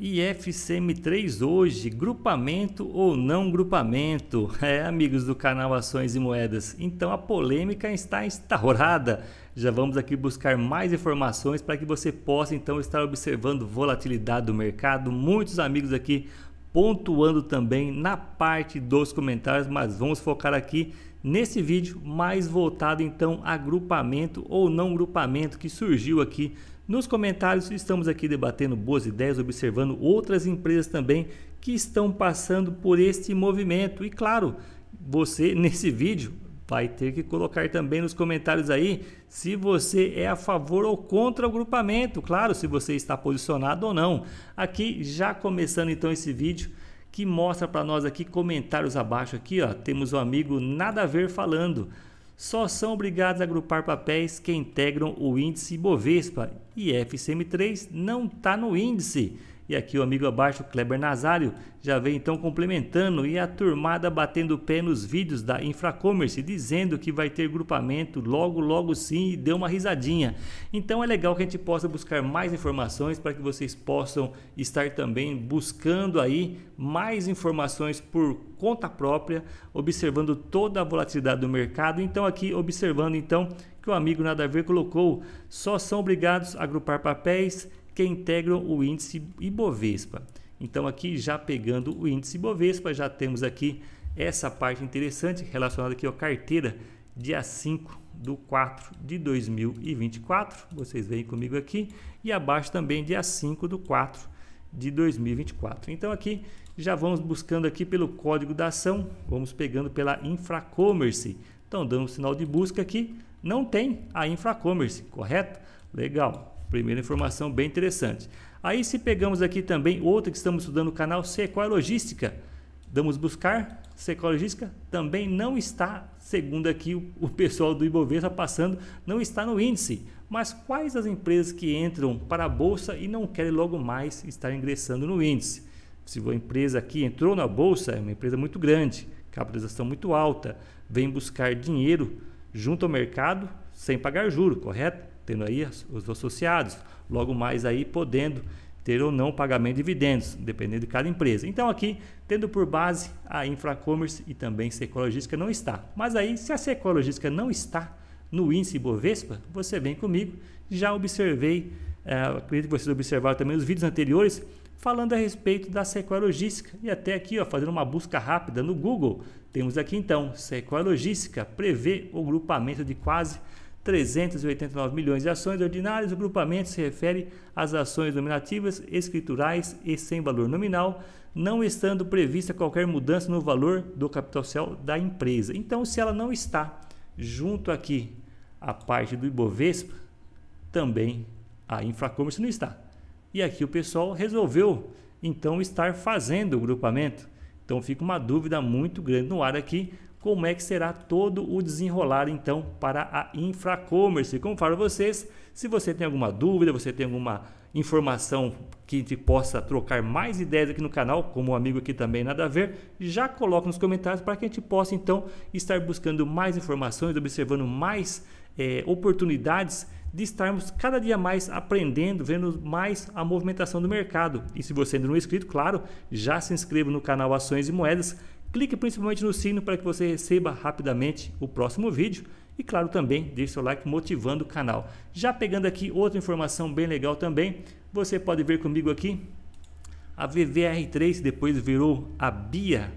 IFCM3 hoje, grupamento ou não grupamento? É, amigos do canal Ações e Moedas. Então a polêmica está instaurada. Já vamos aqui buscar mais informações para que você possa então estar observando volatilidade do mercado. Muitos amigos aqui pontuando também na parte dos comentários, mas vamos focar aqui nesse vídeo mais voltado então a grupamento ou não grupamento que surgiu aqui nos comentários estamos aqui debatendo boas ideias, observando outras empresas também que estão passando por este movimento. E claro, você nesse vídeo vai ter que colocar também nos comentários aí se você é a favor ou contra o grupamento, claro, se você está posicionado ou não. Aqui já começando então esse vídeo que mostra para nós aqui comentários abaixo aqui, ó, temos o um amigo nada a ver falando só são obrigados a agrupar papéis que integram o índice Bovespa e FCM3 não está no índice. E aqui o amigo abaixo, Kleber Nazário, já vem então complementando e a turmada batendo pé nos vídeos da Infracommerce, dizendo que vai ter grupamento logo, logo sim, e deu uma risadinha. Então é legal que a gente possa buscar mais informações para que vocês possam estar também buscando aí mais informações por conta própria, observando toda a volatilidade do mercado. Então aqui observando então que o amigo nada a ver colocou, só são obrigados a agrupar papéis que integram o índice Ibovespa. Então, aqui já pegando o índice Ibovespa, já temos aqui essa parte interessante relacionada aqui à carteira dia 5 do 4 de 2024. Vocês veem comigo aqui. E abaixo também dia 5 do 4 de 2024. Então aqui já vamos buscando aqui pelo código da ação, vamos pegando pela Infracommerce. Então dando um sinal de busca aqui, não tem a Infracommerce, correto? Legal. Primeira informação bem interessante. Aí se pegamos aqui também outra que estamos estudando no canal Sequoia Logística, damos buscar Sequoia Logística, também não está, segundo aqui o, o pessoal do Ibovespa passando, não está no índice. Mas quais as empresas que entram para a bolsa e não querem logo mais estar ingressando no índice? Se uma empresa aqui entrou na bolsa, é uma empresa muito grande, capitalização muito alta, vem buscar dinheiro junto ao mercado sem pagar juro, correto? tendo aí os associados, logo mais aí podendo ter ou não pagamento de dividendos, dependendo de cada empresa. Então aqui, tendo por base a Infracommerce e também Secologística não está. Mas aí, se a Secologística não está no índice Bovespa, você vem comigo. Já observei, é, acredito que vocês observaram também os vídeos anteriores, falando a respeito da Secologística. E até aqui, ó, fazendo uma busca rápida no Google, temos aqui então, Secologística prevê o grupamento de quase 389 milhões de ações ordinárias. O grupamento se refere às ações nominativas, escriturais e sem valor nominal, não estando prevista qualquer mudança no valor do capital social da empresa. Então, se ela não está junto aqui à parte do Ibovespa, também a Infracommerce não está. E aqui o pessoal resolveu então estar fazendo o grupamento. Então fica uma dúvida muito grande no ar aqui como é que será todo o desenrolar então para a Infracommerce. Como falo vocês, se você tem alguma dúvida, você tem alguma informação que a gente possa trocar mais ideias aqui no canal, como um amigo aqui também nada a ver, já coloca nos comentários para que a gente possa então estar buscando mais informações, observando mais é, oportunidades de estarmos cada dia mais aprendendo, vendo mais a movimentação do mercado. E se você ainda não é inscrito, claro, já se inscreva no canal Ações e Moedas, Clique principalmente no sino para que você receba rapidamente o próximo vídeo e claro também deixe seu like motivando o canal. Já pegando aqui outra informação bem legal também, você pode ver comigo aqui a VVR3 depois virou a Bia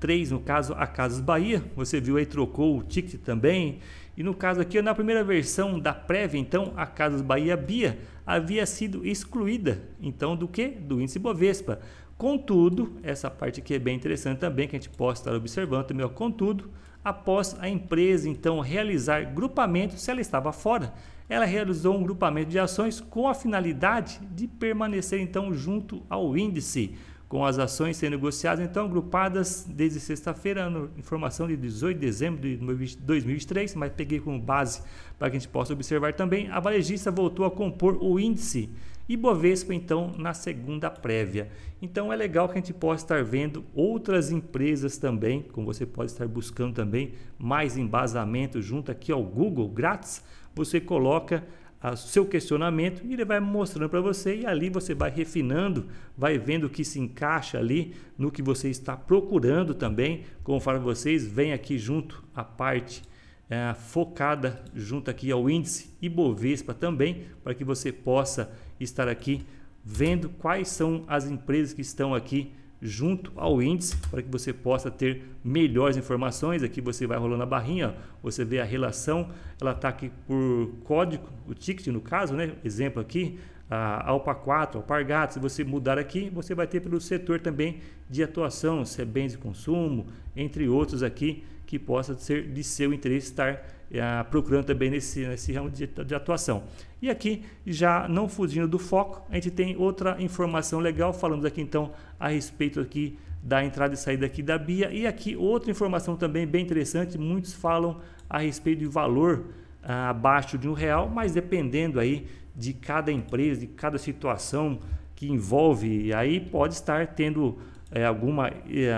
3, no caso a Casas Bahia, você viu aí trocou o ticket também. E no caso aqui, na primeira versão da prévia, então a Casas Bahia Bia havia sido excluída, então do que? Do índice Bovespa. Contudo, essa parte aqui é bem interessante também, que a gente pode estar observando também, ó, contudo, após a empresa então realizar grupamento, se ela estava fora, ela realizou um grupamento de ações com a finalidade de permanecer então junto ao índice, com as ações sendo negociadas então agrupadas desde sexta-feira, informação de 18 de dezembro de 2023, mas peguei como base para que a gente possa observar também, a varejista voltou a compor o índice e Bovespa então na segunda prévia. Então é legal que a gente possa estar vendo outras empresas também, como você pode estar buscando também mais embasamento junto aqui ao Google grátis, você coloca o seu questionamento e ele vai mostrando para você e ali você vai refinando, vai vendo o que se encaixa ali no que você está procurando também, conforme vocês vem aqui junto a parte é, focada junto aqui ao índice Ibovespa também, para que você possa estar aqui vendo quais são as empresas que estão aqui junto ao índice para que você possa ter melhores informações. Aqui você vai rolando a barrinha, você vê a relação, ela está aqui por código, o ticket no caso, né? Exemplo aqui, a Alpa 4, Alpargatas. Se você mudar aqui, você vai ter pelo setor também de atuação, se é bens de consumo, entre outros aqui que possa ser de seu interesse estar eh, procurando também nesse, nesse ramo de, de atuação. E aqui, já não fugindo do foco, a gente tem outra informação legal, falamos aqui então a respeito aqui da entrada e saída aqui da BIA. E aqui outra informação também bem interessante, muitos falam a respeito de valor ah, abaixo de um real, mas dependendo aí de cada empresa, de cada situação que envolve, aí pode estar tendo é, alguma é,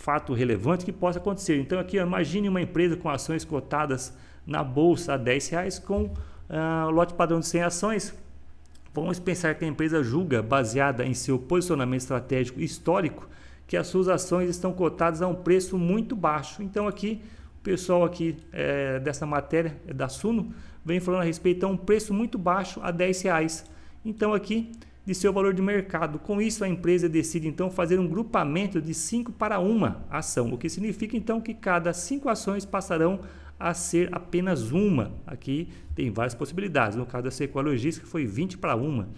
fato relevante que possa acontecer. Então, aqui, imagine uma empresa com ações cotadas na bolsa a 10 reais com uh, lote padrão de 100 ações. Vamos pensar que a empresa julga, baseada em seu posicionamento estratégico histórico, que as suas ações estão cotadas a um preço muito baixo. Então, aqui, o pessoal aqui é, dessa matéria, é da Suno, vem falando a respeito a um preço muito baixo a 10 reais. Então, aqui, de seu valor de mercado. Com isso, a empresa decide então fazer um grupamento de 5 para uma ação, o que significa então que cada cinco ações passarão a ser apenas uma. Aqui tem várias possibilidades. No caso da Sequoia Logística foi 20 para uma.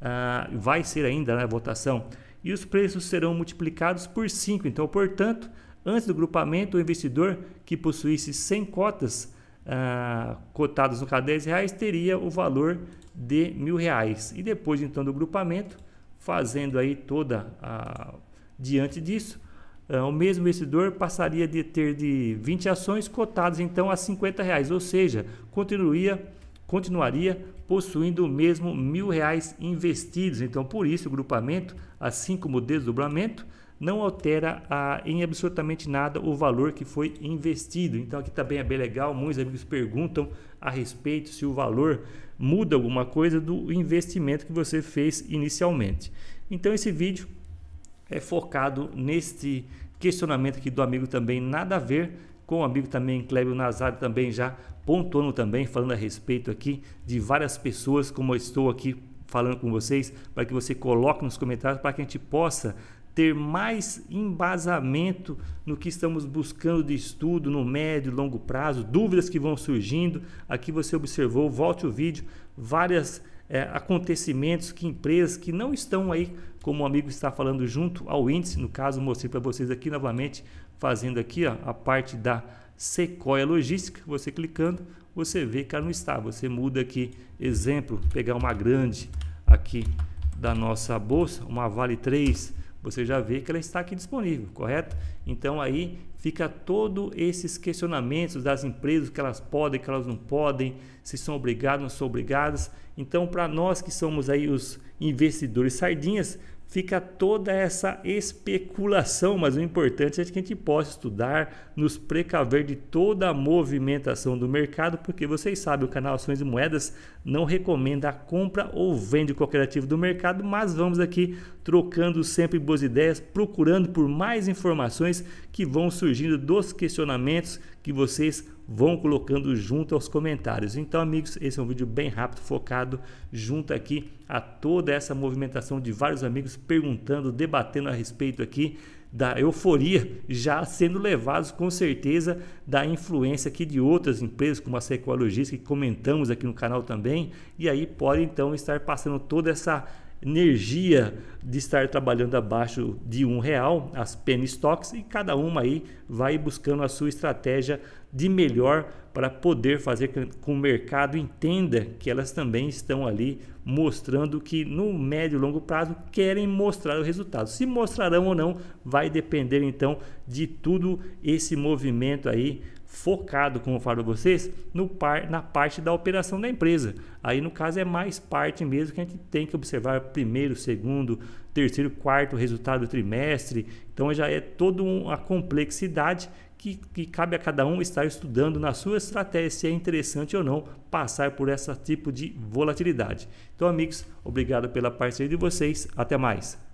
Ah, vai ser ainda na né, votação. E os preços serão multiplicados por 5. Então, portanto, antes do grupamento, o investidor que possuísse 100 cotas ah, cotados no caso 10 reais, teria o valor de mil reais. E depois então do grupamento, fazendo aí toda a diante disso, ah, o mesmo investidor passaria de ter de 20 ações cotadas então a 50 reais, ou seja, continuaria, continuaria possuindo o mesmo mil reais investidos. Então, por isso, o grupamento, assim como o desdobramento, não altera a, em absolutamente nada o valor que foi investido. Então aqui também é bem legal, muitos amigos perguntam a respeito se o valor muda alguma coisa do investimento que você fez inicialmente. Então esse vídeo é focado neste questionamento aqui do amigo também nada a ver com o amigo também Clébio Nazário também já pontuando também falando a respeito aqui de várias pessoas como eu estou aqui falando com vocês para que você coloque nos comentários para que a gente possa ter mais embasamento no que estamos buscando de estudo no médio e longo prazo, dúvidas que vão surgindo. Aqui você observou, volte o vídeo, vários é, acontecimentos que empresas que não estão aí, como o amigo está falando, junto ao índice. No caso, mostrei para vocês aqui novamente, fazendo aqui ó, a parte da Sequoia Logística, você clicando, você vê que ela não está. Você muda aqui, exemplo, pegar uma grande aqui da nossa bolsa, uma Vale 3, você já vê que ela está aqui disponível, correto? Então aí fica todo esses questionamentos das empresas que elas podem, que elas não podem, se são obrigadas, não são obrigadas. Então para nós que somos aí os investidores sardinhas, fica toda essa especulação, mas o importante é que a gente possa estudar, nos precaver de toda a movimentação do mercado, porque vocês sabem, o canal Ações e Moedas não recomenda a compra ou venda de qualquer ativo do mercado, mas vamos aqui trocando sempre boas ideias, procurando por mais informações que vão surgindo dos questionamentos que vocês vão colocando junto aos comentários. Então, amigos, esse é um vídeo bem rápido, focado junto aqui a toda essa movimentação de vários amigos perguntando, debatendo a respeito aqui da euforia, já sendo levados com certeza da influência aqui de outras empresas, como a Sequoia Logística, que comentamos aqui no canal também, e aí pode então estar passando toda essa energia de estar trabalhando abaixo de um real, as penny stocks, e cada uma aí vai buscando a sua estratégia de melhor para poder fazer com o mercado entenda que elas também estão ali mostrando que no médio e longo prazo querem mostrar o resultado. Se mostrarão ou não vai depender então de tudo esse movimento aí focado, como eu falo para vocês, no par, na parte da operação da empresa. Aí no caso é mais parte mesmo que a gente tem que observar primeiro, segundo, terceiro, quarto resultado do trimestre. Então já é toda uma complexidade que, que, cabe a cada um estar estudando na sua estratégia se é interessante ou não passar por esse tipo de volatilidade. Então, amigos, obrigado pela parceria de vocês. Até mais.